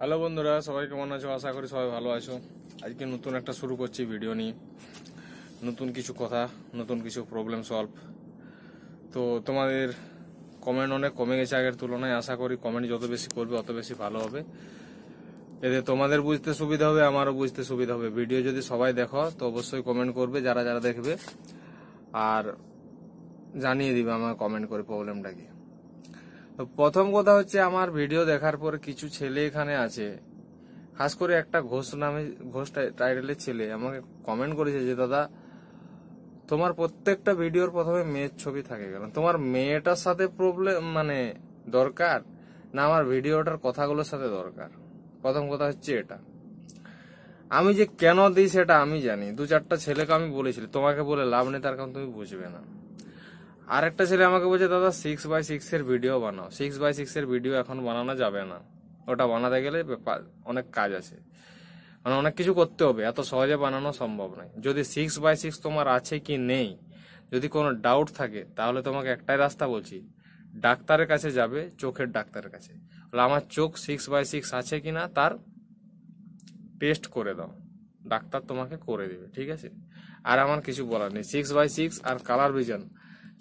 hello বন্ধুরা সবাই কেমন আছো আশা করি সবাই ভালো আছো আজকে নতুন একটা শুরু করছি ভিডিও নিয়ে নতুন কিছু কথা নতুন কিছু প্রবলেম সলভ তো তোমাদের কমেন্ট অনেক কমে গেছে আগের তুলনায় আশা করি কমেন্ট যত বেশি করবে অত বেশি ভালো হবে এতে তোমাদের বুঝতে সুবিধা হবে আমারও বুঝতে সুবিধা হবে ভিডিও যদি সবাই দেখো তো অবশ্যই কমেন্ট করবে যারা যারা দেখবে আর জানিয়ে দিবে আমার কমেন্ট করে প্রবলেমটা কি প্রথম কথা হচ্ছে আমার ভিডিও দেখার পর কিছু ছেলে এখানে আছে খাস করে একটা ঘোষ নামে ঘোষ টাইটেলের ছেলে আমাকে কমেন্ট করেছে যে দাদা তোমার প্রত্যেকটা ভিডিওর প্রথমে মেয়ের ছবি থাকে কেন তোমার মেয়েটার সাথে প্রবলেম মানে দরকার না আমার ভিডিওটার কথাগুলোর সাথে দরকার প্রথম কথা হচ্ছে এটা আমি যে কেন দিই সেটা আমি জানি দু চারটা ছেলেকে আমি বলেছিলাম তোমাকে বলে লাভ নেই তার কারণ তুমি বুঝবে না আর একটা ছেলে আমাকে বলছে দাদা সিক্স বাই সিক্স এর ভিডিও বানাও সিক্স বাই সিক্স এর ভিডিও এখন বানানো যাবে না ওটা বানাতে গেলে অনেক কাজ আছে মানে অনেক কিছু করতে হবে এত সহজে বানানো সম্ভব নয় যদি সিক্স বাই সিক্স তোমার আছে কি নেই যদি কোনো ডাউট থাকে তাহলে তোমাকে একটাই রাস্তা বলছি ডাক্তারের কাছে যাবে চোখের ডাক্তারের কাছে আমার চোখ সিক্স বাই সিক্স আছে কি না তার টেস্ট করে দাও ডাক্তার তোমাকে করে দেবে ঠিক আছে আর আমার কিছু বলার নেই সিক্স বাই সিক্স আর কালার ভিজন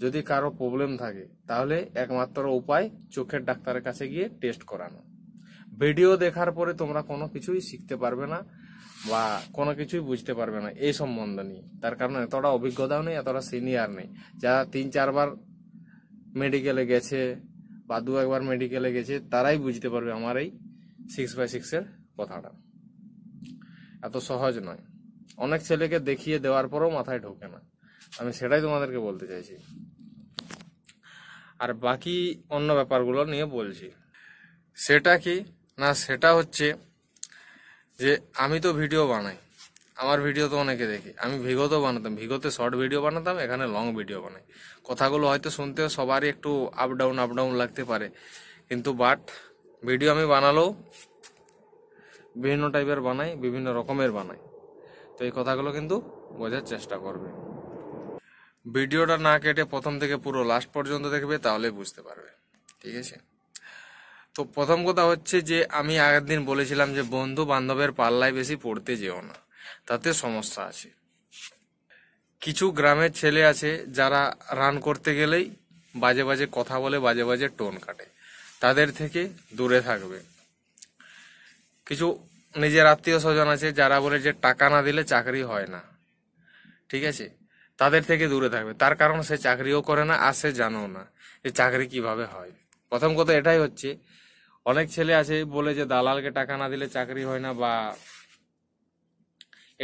যদি কারো প্রবলেম থাকে তাহলে একমাত্র উপায় চোখের ডাক্তারের কাছে গিয়ে টেস্ট করানো ভিডিও দেখার পরে তোমরা কোনো কিছুই শিখতে পারবে না বা কোনো কিছুই বুঝতে পারবে না এই সম্বন্ধ নিয়ে তার কারণে এতটা অভিজ্ঞতাও নেই এতটা সিনিয়র নেই যারা তিন চারবার মেডিকেলে গেছে বা দু একবার মেডিকেলে গেছে তারাই বুঝতে পারবে আমার এই সিক্স বাই সিক্সের কথাটা এত সহজ নয় অনেক ছেলেকে দেখিয়ে দেওয়ার পরেও মাথায় ঢোকে না আমি সেটাই তোমাদেরকে বলতে চাইছি আর বাকি অন্য ব্যাপারগুলো নিয়ে বলছি সেটা কি না সেটা হচ্ছে যে আমি তো ভিডিও বানাই আমার ভিডিও তো অনেকে দেখে আমি ভিগোতেও বানাতাম ভিগোতে শর্ট ভিডিও বানাতাম এখানে লং ভিডিও বানাই কথাগুলো হয়তো শুনতে সবারই একটু আপ ডাউন আপ ডাউন লাগতে পারে কিন্তু বাট ভিডিও আমি বানালেও বিভিন্ন টাইপের বানাই বিভিন্ন রকমের বানাই তো এই কথাগুলো কিন্তু বোঝার চেষ্টা করবে ভিডিওটা না কেটে প্রথম থেকে পুরো লাস্ট পর্যন্ত দেখবে তাহলে বুঝতে পারবে ঠিক আছে তো প্রথম কথা হচ্ছে যে আমি আগের দিন বলেছিলাম যে বন্ধু বান্ধবের পাল্লায় বেশি পড়তে যেও না তাতে সমস্যা আছে কিছু গ্রামের ছেলে আছে যারা রান করতে গেলেই বাজে বাজে কথা বলে বাজে বাজে টোন কাটে তাদের থেকে দূরে থাকবে কিছু নিজের আত্মীয় স্বজন আছে যারা বলে যে টাকা না দিলে চাকরি হয় না ঠিক আছে তাদের থেকে দূরে থাকবে তার কারণ সে চাকরিও করে না আর সে জানো না যে চাকরি কিভাবে হয় প্রথম কথা এটাই হচ্ছে অনেক ছেলে আছে বলে যে দালালকে টাকা না দিলে চাকরি হয় না বা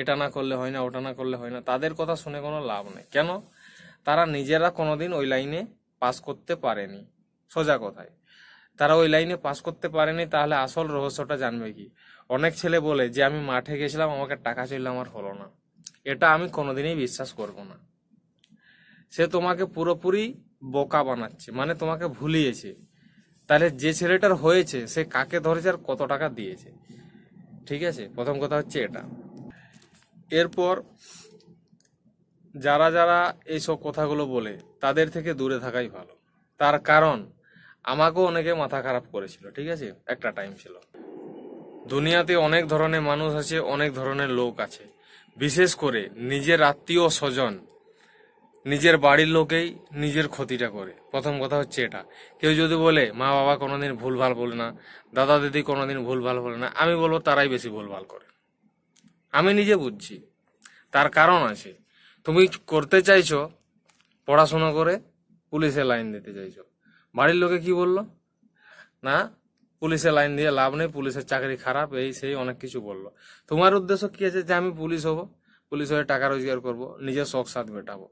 এটা না করলে হয় না ওটা না করলে হয় না তাদের কথা শুনে কোনো লাভ নেই কেন তারা নিজেরা কোনোদিন ওই লাইনে পাস করতে পারেনি সোজা কথায় তারা ওই লাইনে পাস করতে পারেনি তাহলে আসল রহস্যটা জানবে কি অনেক ছেলে বলে যে আমি মাঠে গেছিলাম আমাকে টাকা চললে আমার হলো না এটা আমি কোনোদিনই বিশ্বাস করব না সে তোমাকে পুরোপুরি বোকা বানাচ্ছে মানে তোমাকে ভুলিয়েছে তাহলে যে ছেলেটার হয়েছে সে কাকে ধরেছে আর কত টাকা দিয়েছে ঠিক আছে প্রথম কথা হচ্ছে এটা এরপর যারা যারা এইসব কথাগুলো বলে তাদের থেকে দূরে থাকাই ভালো তার কারণ আমাকেও অনেকে মাথা খারাপ করেছিল ঠিক আছে একটা টাইম ছিল দুনিয়াতে অনেক ধরনের মানুষ আছে অনেক ধরনের লোক আছে বিশেষ করে নিজের আত্মীয় স্বজন নিজের বাড়ির লোকেই নিজের ক্ষতিটা করে প্রথম কথা হচ্ছে এটা কেউ যদি বলে মা বাবা কোনোদিন ভুলভাল বলে না দাদা দিদি কোনোদিন ভুলভাল বলে না আমি বলবো তারাই বেশি ভুলভাল করে আমি নিজে বুঝছি তার কারণ আছে তুমি করতে চাইছো পড়াশোনা করে পুলিশে লাইন দিতে চাইছো বাড়ির লোকে কি বলল না পুলিশের লাইন দিয়ে লাভ নেই পুলিশের চাকরি খারাপ এই সেই অনেক কিছু বললো তোমার উদ্দেশ্য কি আছে যে আমি পুলিশ হব পুলিশ হয়ে টাকা রোজগার করব নিজের শখ সাথ মেটাবো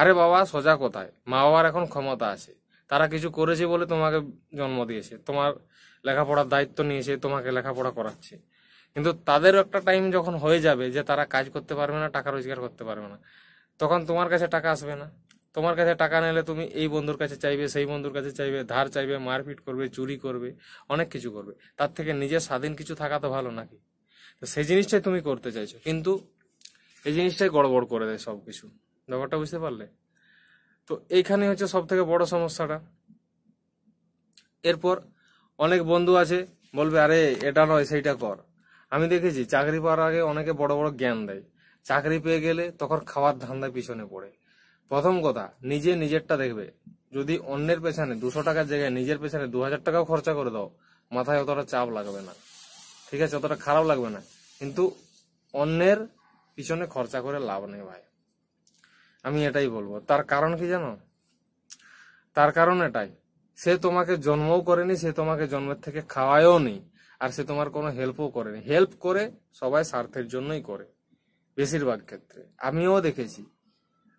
আরে বাবা সোজা কোথায় মা বাবার এখন ক্ষমতা আছে তারা কিছু করেছে বলে তোমাকে জন্ম দিয়েছে তোমার লেখাপড়ার দায়িত্ব নিয়েছে তোমাকে লেখাপড়া করাচ্ছে কিন্তু তাদেরও একটা টাইম যখন হয়ে যাবে যে তারা কাজ করতে পারবে না টাকা রোজগার করতে পারবে না তখন তোমার কাছে টাকা আসবে না তোমার কাছে টাকা নিলে তুমি এই বন্ধুর কাছে চাইবে সেই বন্ধুর কাছে চাইবে ধার চাইবে মারপিট করবে চুরি করবে অনেক কিছু করবে তার থেকে নিজের স্বাধীন কিছু থাকা তো ভালো নাকি তো সেই জিনিসটাই তুমি করতে চাইছো কিন্তু এই জিনিসটাই গড়বড় করে দেয় সব কিছু ব্যাপারটা বুঝতে পারলে তো এইখানে হচ্ছে সব থেকে বড় সমস্যাটা এরপর অনেক বন্ধু আছে বলবে আরে এটা নয় সেইটা কর আমি দেখেছি চাকরি পাওয়ার আগে অনেকে বড় বড় জ্ঞান দেয় চাকরি পেয়ে গেলে তখন খাওয়ার ধান্দা পিছনে পড়ে প্রথম কথা নিজে নিজেরটা দেখবে যদি অন্যের পেছনে দুশো টাকার জায়গায় নিজের পেছনে দু হাজার টাকাও খরচা করে দাও মাথায় অতটা চাপ লাগবে না ঠিক আছে অতটা খারাপ লাগবে না কিন্তু অন্যের পিছনে খরচা করে লাভ নেই ভাই আমি এটাই বলবো তার কারণ কি জানো তার কারণ এটাই সে তোমাকে জন্মও করেনি সে তোমাকে জন্মের থেকে খাওয়ায়ও নি আর সে তোমার কোনো হেল্পও করেনি হেল্প করে সবাই স্বার্থের জন্যই করে বেশিরভাগ ক্ষেত্রে আমিও দেখেছি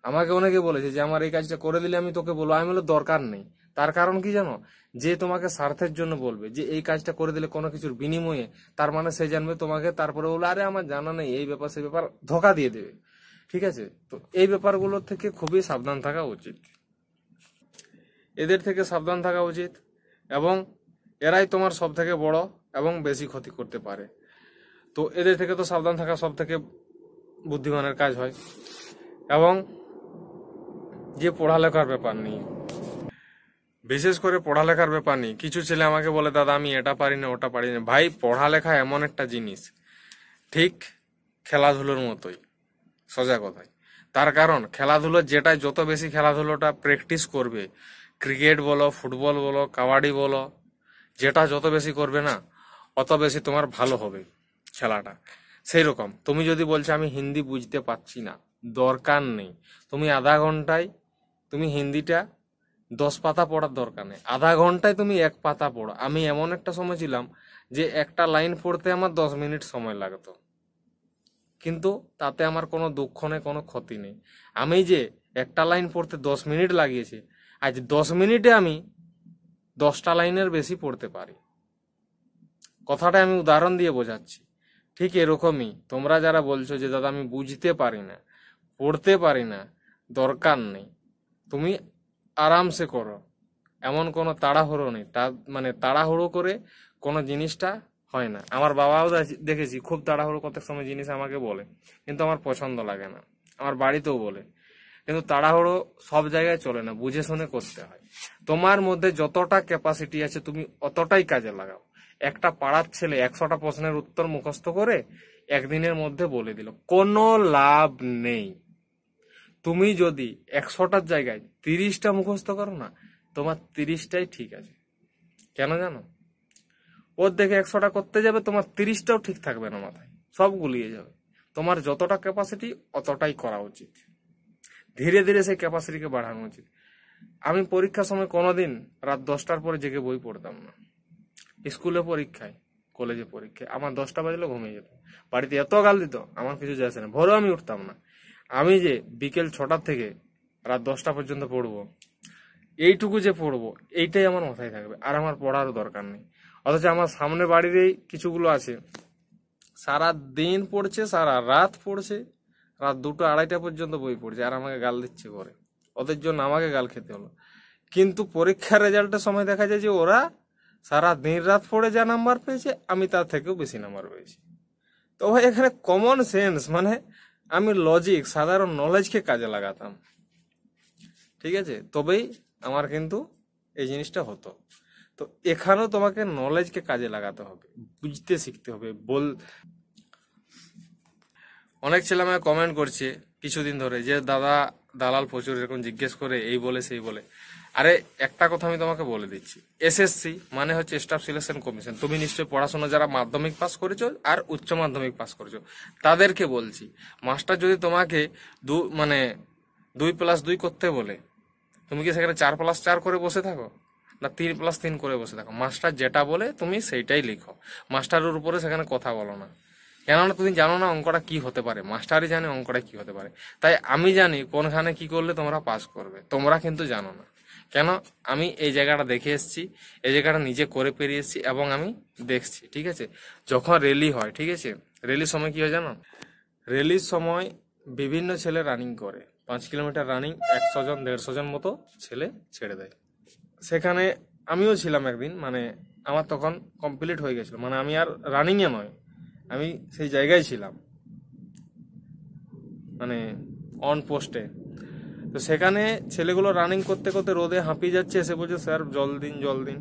আমাকে অনেকে বলেছে যে আমার এই কাজটা করে দিলে আমি তোকে বলবো আমি বলে দরকার নেই তার কারণ কি জানো যে তোমাকে স্বার্থের জন্য বলবে যে এই কাজটা করে দিলে কোনো কিছুর বিনিময়ে তার মানে সে জানবে তোমাকে তারপরে বলবে আরে আমার জানা নেই এই ব্যাপার সে ব্যাপার ধোকা দিয়ে দেবে ঠিক আছে তো এই ব্যাপারগুলোর থেকে খুবই সাবধান থাকা উচিত এদের থেকে সাবধান থাকা উচিত এবং এরাই তোমার সব থেকে বড় এবং বেশি ক্ষতি করতে পারে তো এদের থেকে তো সাবধান থাকা সব থেকে বুদ্ধিমানের কাজ হয় এবং যে পড়ালেখার ব্যাপার নেই বিশেষ করে পড়ালেখার ব্যাপার নেই কিছু ছেলে আমাকে বলে দাদা আমি এটা পারি না ওটা পারি না ভাই পড়ালেখা এমন একটা জিনিস ঠিক খেলাধুলোর মতোই সোজা কথায় তার কারণ খেলাধুলো যেটাই যত বেশি খেলাধুলোটা প্র্যাকটিস করবে ক্রিকেট বলো ফুটবল বলো কাবাডি বলো যেটা যত বেশি করবে না অত বেশি তোমার ভালো হবে খেলাটা সেই রকম তুমি যদি বলছো আমি হিন্দি বুঝতে পারছি না দরকার নেই তুমি আধা ঘন্টায় তুমি হিন্দিটা দশ পাতা পড়ার দরকার নেই আধা ঘন্টায় তুমি এক পাতা পড়ো আমি এমন একটা সময় ছিলাম যে একটা লাইন পড়তে আমার দশ মিনিট সময় লাগতো কিন্তু তাতে আমার কোনো দুঃখ নেই কোনো ক্ষতি নেই আমি যে একটা লাইন পড়তে দশ মিনিট লাগিয়েছি আজ দশ মিনিটে আমি দশটা লাইনের বেশি পড়তে পারি কথাটা আমি উদাহরণ দিয়ে বোঝাচ্ছি ঠিক এরকমই তোমরা যারা বলছো যে দাদা আমি বুঝতে পারি না পড়তে পারি না দরকার নেই তুমি আরামসে করো এমন কোনো তাড়াহুড়ো নেই তা মানে তাড়াহুড়ো করে কোনো জিনিসটা হয় না আমার বাবাও দেখেছি খুব তাড়াহুড়ো কত সময় জিনিস আমাকে বলে কিন্তু আমার পছন্দ লাগে না আমার বাড়িতেও বলে কিন্তু তাড়াহুড়ো সব জায়গায় চলে না বুঝে শুনে করতে হয় তোমার মধ্যে যতটা ক্যাপাসিটি আছে তুমি অতটাই কাজে লাগাও একটা পাড়ার ছেলে একশোটা প্রশ্নের উত্তর মুখস্থ করে একদিনের মধ্যে বলে দিল কোনো লাভ নেই তুমি যদি একশোটার জায়গায় তিরিশটা মুখস্থ করো না তোমার তিরিশটাই ঠিক আছে কেন জানো ওর দেখে একশোটা করতে যাবে তোমার তিরিশটাও ঠিক থাকবে না মাথায় সব গুলিয়ে যাবে তোমার যতটা ক্যাপাসিটি অতটাই করা উচিত ধীরে ধীরে সেই ক্যাপাসিটিকে বাড়ানো উচিত আমি পরীক্ষার সময় কোনোদিন রাত দশটার পরে জেগে বই পড়তাম না স্কুলে পরীক্ষায় কলেজে পরীক্ষায় আমার দশটা বাজলে ঘুমিয়ে যেত বাড়িতে এত গাল দিত আমার কিছু যাচ্ছে না ভোরও আমি উঠতাম না আমি যে বিকেল ছটার থেকে রাত দশটা পর্যন্ত পড়বো এইটুকু যে পড়বো এইটাই আমার মাথায় থাকবে আর আমার পড়ারও দরকার নেই অথচ আমার সামনে বাড়িরই কিছুগুলো আছে সারা দিন পড়ছে সারা রাত পড়ছে রাত দুটো আড়াইটা পর্যন্ত বই পড়ছে আর আমাকে গাল দিচ্ছে করে ওদের জন্য আমাকে গাল খেতে হলো কিন্তু পরীক্ষার রেজাল্টের সময় দেখা যায় যে ওরা সারা দিন রাত পড়ে যা নাম্বার পেয়েছে আমি তার থেকেও বেশি নাম্বার পেয়েছি তো ভাই এখানে কমন সেন্স মানে আমি লজিক সাধারণ নলেজকে কাজে লাগাতাম ঠিক আছে তবেই আমার কিন্তু এই জিনিসটা হতো তো এখানেও তোমাকে নলেজকে কাজে লাগাতে হবে বুঝতে শিখতে হবে বল অনেক ছেলেমেয়ে কমেন্ট করছে কিছুদিন ধরে যে দাদা দালাল প্রচুর এরকম জিজ্ঞেস করে এই বলে সেই বলে আরে একটা কথা আমি তোমাকে বলে দিচ্ছি এসএসসি মানে হচ্ছে স্টাফ সিলেকশন কমিশন তুমি নিশ্চয়ই পড়াশোনা যারা মাধ্যমিক পাস করেছো আর উচ্চ মাধ্যমিক পাস করেছ তাদেরকে বলছি মাস্টার যদি তোমাকে দু মানে দুই প্লাস দুই করতে বলে তুমি কি সেখানে চার প্লাস চার করে বসে থাকো না তিন প্লাস তিন করে বসে থাকো মাস্টার যেটা বলে তুমি সেইটাই লিখো মাস্টারের উপরে সেখানে কথা বলো না কেননা তুমি জানো না অঙ্কটা কি হতে পারে মাস্টারই জানে অঙ্কটা কি হতে পারে তাই আমি জানি কোনখানে কি করলে তোমরা পাস করবে তোমরা কিন্তু জানো না কেন আমি এই জায়গাটা দেখে এসেছি এই জায়গাটা নিজে করে পেরিয়ে এসেছি এবং আমি দেখছি ঠিক আছে যখন র্যালি হয় ঠিক আছে রেলির সময় কী হয় জানো রেলির সময় বিভিন্ন ছেলে রানিং করে পাঁচ কিলোমিটার রানিং একশো জন দেড়শো জন মতো ছেলে ছেড়ে দেয় সেখানে আমিও ছিলাম একদিন মানে আমার তখন কমপ্লিট হয়ে গেছিলো মানে আমি আর রানিংয়ে নয় আমি সেই জায়গায় ছিলাম মানে অন পোস্টে তো সেখানে ছেলেগুলো রানিং করতে করতে রোদে হাঁপিয়ে যাচ্ছে এসে বলছে স্যার জল দিন জল দিন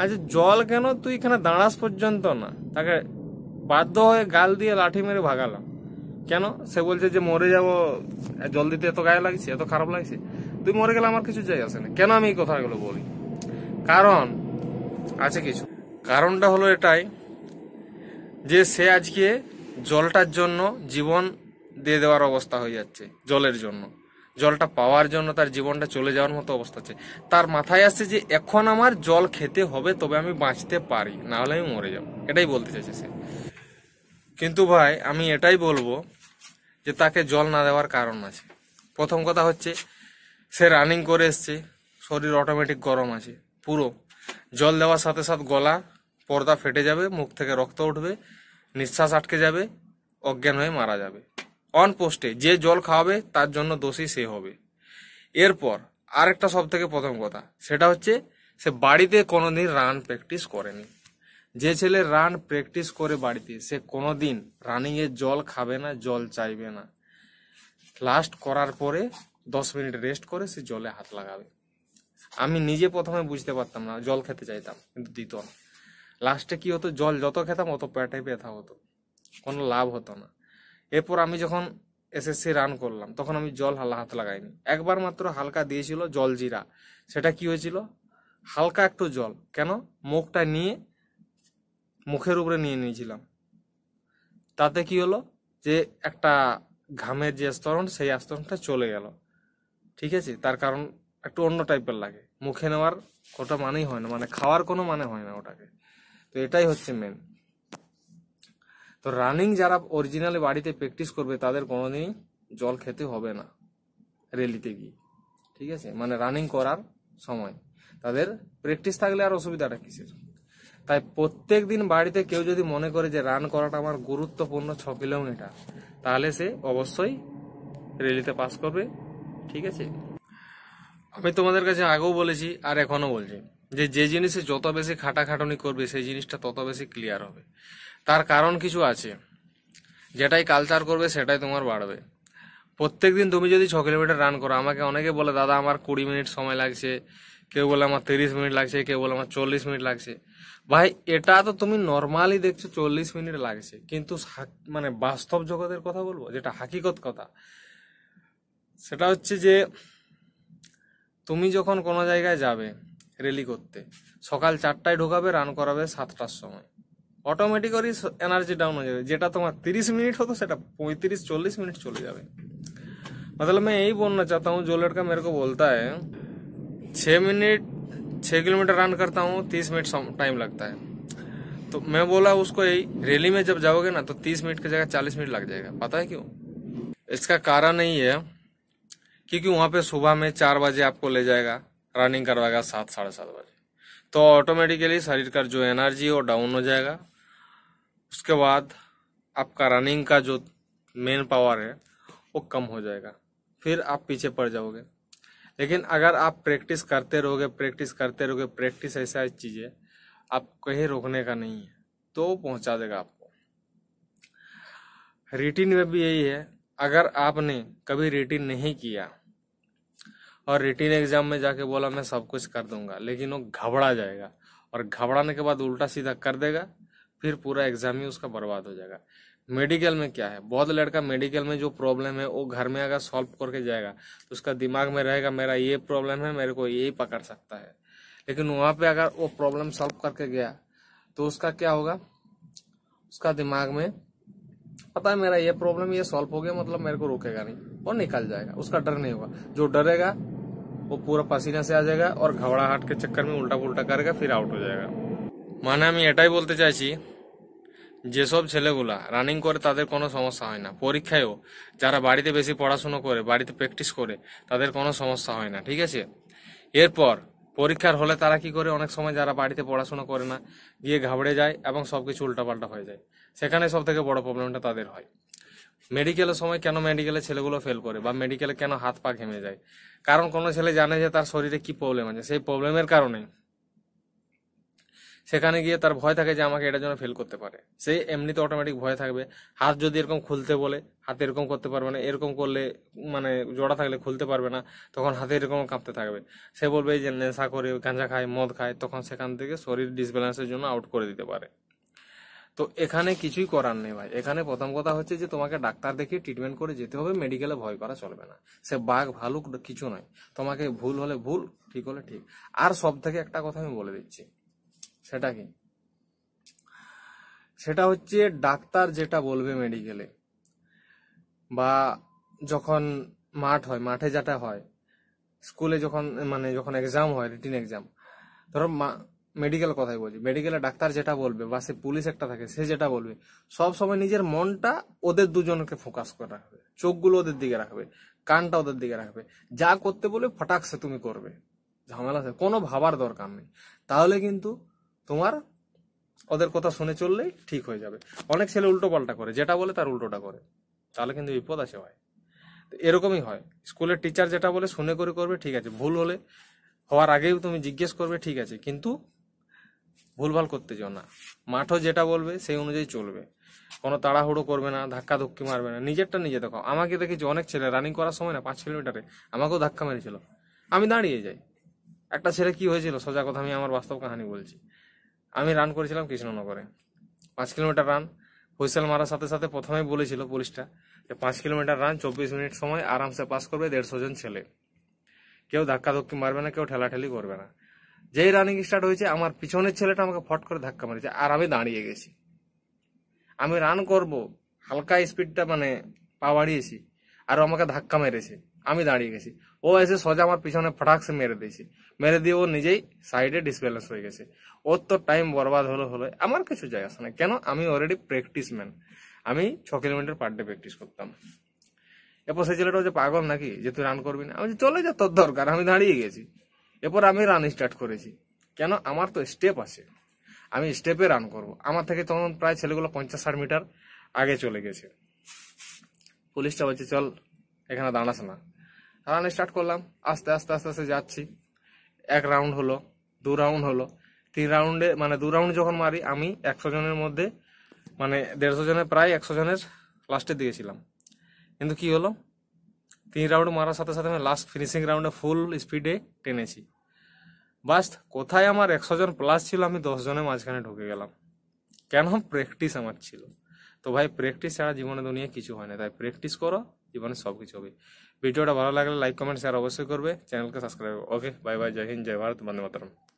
আচ্ছা জল কেন তুই এখানে দাঁড়াস পর্যন্ত না তাকে বাধ্য হয়ে গাল দিয়ে লাঠি মেরে ভাগালাম কেন সে বলছে যে মরে যাব জল দিতে এত গায়ে লাগছে এত খারাপ লাগছে তুই মরে গেলে আমার কিছু যায় আসে না কেন আমি এই কথাগুলো বলি কারণ আছে কিছু কারণটা হলো এটাই যে সে আজকে জলটার জন্য জীবন দিয়ে দেওয়ার অবস্থা হয়ে যাচ্ছে জলের জন্য জলটা পাওয়ার জন্য তার জীবনটা চলে যাওয়ার মতো অবস্থা আছে তার মাথায় আসছে যে এখন আমার জল খেতে হবে তবে আমি বাঁচতে পারি না হলে আমি মরে যাব এটাই বলতে চাইছে সে কিন্তু ভাই আমি এটাই বলবো যে তাকে জল না দেওয়ার কারণ আছে প্রথম কথা হচ্ছে সে রানিং করে এসছে শরীর অটোমেটিক গরম আছে পুরো জল দেওয়ার সাথে সাথে গলা পর্দা ফেটে যাবে মুখ থেকে রক্ত উঠবে নিঃশ্বাস আটকে যাবে অজ্ঞান হয়ে মারা যাবে অন পোস্টে যে জল খাওয়াবে তার জন্য দোষী সে হবে এরপর আরেকটা সব থেকে প্রথম কথা সেটা হচ্ছে সে বাড়িতে কোনোদিন রান প্র্যাকটিস করেনি যে ছেলে রান প্র্যাকটিস করে বাড়িতে সে কোনোদিন রানিংয়ে জল খাবে না জল চাইবে না লাস্ট করার পরে দশ মিনিট রেস্ট করে সে জলে হাত লাগাবে আমি নিজে প্রথমে বুঝতে পারতাম না জল খেতে চাইতাম কিন্তু দিত না লাস্টে কি হতো জল যত খেতাম অত পেটে ব্যথা হতো কোনো লাভ হতো না এরপর আমি যখন এসএসসি রান করলাম তখন আমি জল হালা হাত লাগাইনি একবার মাত্র হালকা দিয়েছিল জল জিরা সেটা কি হয়েছিল হালকা একটু জল কেন মুখটা নিয়ে মুখের উপরে নিয়ে নিয়েছিলাম তাতে কি হলো যে একটা ঘামের যে স্তরণ সেই আস্তরণটা চলে গেল ঠিক আছে তার কারণ একটু অন্য টাইপের লাগে মুখে নেওয়ার ওটা মানেই হয় না মানে খাওয়ার কোনো মানে হয় না ওটাকে তো এটাই হচ্ছে মেন তো রানিং যারা অরিজিনালি বাড়িতে প্র্যাকটিস করবে তাদের কোনোদিনই জল খেতে হবে না রেলিতে গিয়ে ঠিক আছে মানে রানিং করার সময় তাদের প্র্যাকটিস থাকলে আর অসুবিধাটা কিসের তাই প্রত্যেক দিন বাড়িতে কেউ যদি মনে করে যে রান করাটা আমার গুরুত্বপূর্ণ ছ কিলোমিটার তাহলে সে অবশ্যই রেলিতে পাস করবে ঠিক আছে আমি তোমাদের কাছে আগেও বলেছি আর এখনও বলছি যে যে জিনিসে যত বেশি খাটাখাটনি করবে সেই জিনিসটা তত বেশি ক্লিয়ার হবে তার কারণ কিছু আছে যেটাই কালচার করবে সেটাই তোমার বাড়বে প্রত্যেক দিন তুমি যদি ছ কিলোমিটার রান করো আমাকে অনেকে বলে দাদা আমার কুড়ি মিনিট সময় লাগছে কেউ বলে আমার তিরিশ মিনিট লাগছে কেউ বলে আমার চল্লিশ মিনিট লাগছে ভাই এটা তো তুমি নর্মালি দেখছো চল্লিশ মিনিট লাগছে কিন্তু মানে বাস্তব জগতের কথা বলবো যেটা হাকিকত কথা সেটা হচ্ছে যে তুমি যখন কোনো জায়গায় যাবে रैली करते सकाल চারটায় ढोका रान করাবে सतटार समय अटोमेटिकल एनार्जी डाउन हो जाए जेटा তোমার त्रिस मिनट होत से पैंत चल्लिस मिनट चले जाए मतलब मैं यही बोलना चाहता हूँ जो लड़का मेरे को बोलता है छः मिनट छः किलोमीटर रन करता हूँ तीस मिनट टाइम लगता है तो मैं बोला उसको यही रैली में जब जाओगे ना तो तीस मिनट की जगह चालीस मिनट लग जाएगा पता है क्यों इसका कारण यही है क्योंकि वहाँ पे सुबह में चार बजे आपको ले जाएगा रनिंग करवाएगा सात साढ़े सात बजे तो ऑटोमेटिकली शरीर का जो एनर्जी वो डाउन हो जाएगा उसके बाद आपका रनिंग का जो मेन पावर है वो कम हो जाएगा फिर आप पीछे पड़ जाओगे लेकिन अगर आप प्रैक्टिस करते रहोगे प्रैक्टिस करते रहोगे प्रैक्टिस ऐसा चीज़ है आप कहीं रोकने का नहीं है तो पहुंचा देगा आपको रूटीन में भी यही है अगर आपने कभी रूटीन नहीं किया और रिटर्न एग्जाम में जाके बोला मैं सब कुछ कर दूंगा लेकिन वो घबरा जाएगा और घबराने के बाद उल्टा सीधा कर देगा फिर पूरा एग्जाम ही उसका बर्बाद हो जाएगा मेडिकल में क्या है बहुत लड़का मेडिकल में जो प्रॉब्लम है वो घर में अगर सॉल्व करके जाएगा तो उसका दिमाग में रहेगा मेरा ये प्रॉब्लम है मेरे को यही पकड़ सकता है लेकिन वहां पे अगर वो प्रॉब्लम सॉल्व करके गया तो उसका क्या होगा उसका दिमाग में पता है मेरा ये प्रॉब्लम ये सॉल्व हो गया मतलब मेरे को रोकेगा नहीं और निकल जाएगा उसका डर नहीं होगा जो डरेगा वो पूरा पसीना से आ जाएगा और घबराहट के चक्कर में উল্টা পুল্টা করেगा फिर আউট হয়ে যাবে মানে আমি এটাই বলতে চাইছি যেসব ছেলেগুলা রানিং করে তাদের কোনো সমস্যা হয় না পরীক্ষায়ও যারা বাড়িতে বেশি পড়াশুনো করে বাড়িতে প্র্যাকটিস করে তাদের কোনো সমস্যা হয় না ঠিক আছে এরপর পরীক্ষার হলে তারা কি করে অনেক সময় যারা বাড়িতে পড়াশোনা করে না গিয়ে ঘাবড়ে যায় এবং সব কিছু উল্টাপাল্টা হয়ে যায় সেখানে সব থেকে বড় প্রবলেমটা তাদের হয় মেডিকেলের সময় কেন মেডিকেলে ছেলেগুলো ফেল করে বা মেডিকেলে কেন হাত পা ঘেমে যায় কারণ কোনো ছেলে জানে যে তার শরীরে কি প্রবলেম আছে সেই প্রবলেমের কারণে সেখানে গিয়ে তার ভয় থাকে যে আমাকে এটার জন্য ফেল করতে পারে সে এমনিতে অটোমেটিক ভয় থাকবে হাত যদি এরকম খুলতে বলে হাত এরকম করতে পারবে না এরকম করলে মানে জোড়া থাকলে খুলতে পারবে না তখন হাতে এরকম কাঁপতে থাকবে সে বলবে যে নেশা করে গাঁজা খায় মদ খায় তখন সেখান থেকে শরীর ডিসব্যালেন্সের জন্য আউট করে দিতে পারে তো এখানে কিছুই করার নেই ভাই এখানে প্রথম কথা হচ্ছে যে তোমাকে ডাক্তার দেখিয়ে ট্রিটমেন্ট করে যেতে হবে মেডিকেলে ভয় করা চলবে না সে বাঘ ভালুক কিছু নয় তোমাকে ভুল হলে ভুল ঠিক হলে ঠিক আর সব থেকে একটা কথা আমি বলে দিচ্ছি সেটা কি সেটা হচ্ছে ডাক্তার যেটা বলবে মেডিকেলে বা যখন মাঠ হয় মাঠে যেটা হয় স্কুলে যখন মানে যখন এক্সাম হয় রিটিন এক্সাম ধরো মেডিকেল কথাই বলছি মেডিকেলে ডাক্তার যেটা বলবে বা সে পুলিশ একটা থাকে সে যেটা বলবে সব সময় নিজের মনটা ওদের দুজনকে ফোকাস করে রাখবে চোখগুলো ওদের দিকে রাখবে কানটা ওদের দিকে রাখবে যা করতে বলে সে তুমি করবে ঝামেলা কোনো ভাবার দরকার নেই তাহলে কিন্তু তোমার ওদের কথা শুনে চললেই ঠিক হয়ে যাবে অনেক ছেলে উল্টো পাল্টা করে যেটা বলে তার উল্টোটা করে তাহলে কিন্তু বিপদ আছে হয় এরকমই হয় স্কুলের টিচার যেটা বলে শুনে করে করবে ঠিক আছে ভুল হলে হওয়ার আগেও তুমি জিজ্ঞেস করবে ঠিক আছে কিন্তু ভুলভাল করতে চাও না মাঠও যেটা বলবে সেই অনুযায়ী চলবে কোনো তাড়াহুড়ো করবে না ধাক্কা ধুক্কি মারবে না নিজেরটা নিজে দেখো আমাকে দেখেছি অনেক ছেলে রানিং করার সময় না পাঁচ কিলোমিটারে আমাকেও ধাক্কা মেরেছিল আমি দাঁড়িয়ে যাই একটা ছেলে কি হয়েছিল সোজা কথা আমি আমার বাস্তব কাহানি বলছি আমি রান করেছিলাম কৃষ্ণনগরে পাঁচ কিলোমিটার রান হুইসেল মারার সাথে সাথে প্রথমেই বলেছিল পুলিশটা যে পাঁচ কিলোমিটার রান চব্বিশ মিনিট সময় আরামসে পাস করবে দেড়শো জন ছেলে কেউ ধাক্কাধুক্কি মারবে না কেউ ঠেলাঠেলি করবে না যেই রানিং স্টার্ট হয়েছে আমার পিছনের ছেলেটা আমাকে ফট করে ধাক্কা মারিয়েছে আর আমি দাঁড়িয়ে গেছি আমি রান করব হালকা স্পিডটা মানে পা বাড়িয়েছি আর আমাকে ধাক্কা মেরেছে আমি দাঁড়িয়ে গেছি ও এসে সোজা আমার পিছনে ফটাকসে মেরে দিয়েছে মেরে দিয়ে ও নিজেই সাইডে ডিসব্যালেন্স হয়ে গেছে ওর তো টাইম বরবাদ হলো হলো আমার কিছু যায় আসে না কেন আমি অলরেডি প্র্যাকটিস ম্যান আমি ছ কিলোমিটার পার ডে প্র্যাকটিস করতাম এরপর সেই ছেলেটা যে পাগল নাকি যে তুই রান করবি না আমি চলে যা তোর দরকার আমি দাঁড়িয়ে গেছি এরপর আমি রান স্টার্ট করেছি কেন আমার তো স্টেপ আছে আমি স্টেপে রান করব আমার থেকে তখন প্রায় ছেলেগুলো পঞ্চাশ ষাট মিটার আগে চলে গেছে পুলিশটা বলছে চল এখানে দাঁড়াস না দাঁড়ানো স্টার্ট করলাম আস্তে আস্তে আস্তে আস্তে যাচ্ছি এক রাউন্ড হলো দু রাউন্ড হলো তিন রাউন্ডে মানে দু রাউন্ড যখন মারি আমি একশো জনের মধ্যে মানে দেড়শো জনের প্রায় একশো জনের লাস্টের দিয়েছিলাম কিন্তু কি হলো তিন রাউন্ড মারার সাথে সাথে আমি লাস্ট ফিনিশিং রাউন্ডে ফুল স্পিডে টেনেছি বাস কোথায় আমার একশো জন প্লাস ছিল আমি দশ জনের মাঝখানে ঢুকে গেলাম কেন প্র্যাকটিস আমার ছিল তো ভাই প্র্যাকটিস ছাড়া জীবনে দুনিয়া কিছু হয় না তাই প্র্যাকটিস করো জীবনে সব কিছু হবে ভিডিওটা ভালো লাগলে লাইক কমেন্ট শেয়ার অবশ্যই করবে চ্যানেলকে সাবস্ক্রাইব ওকে বাই বাই জয় হিন্দ জয় ভারত বন্দে মাতরম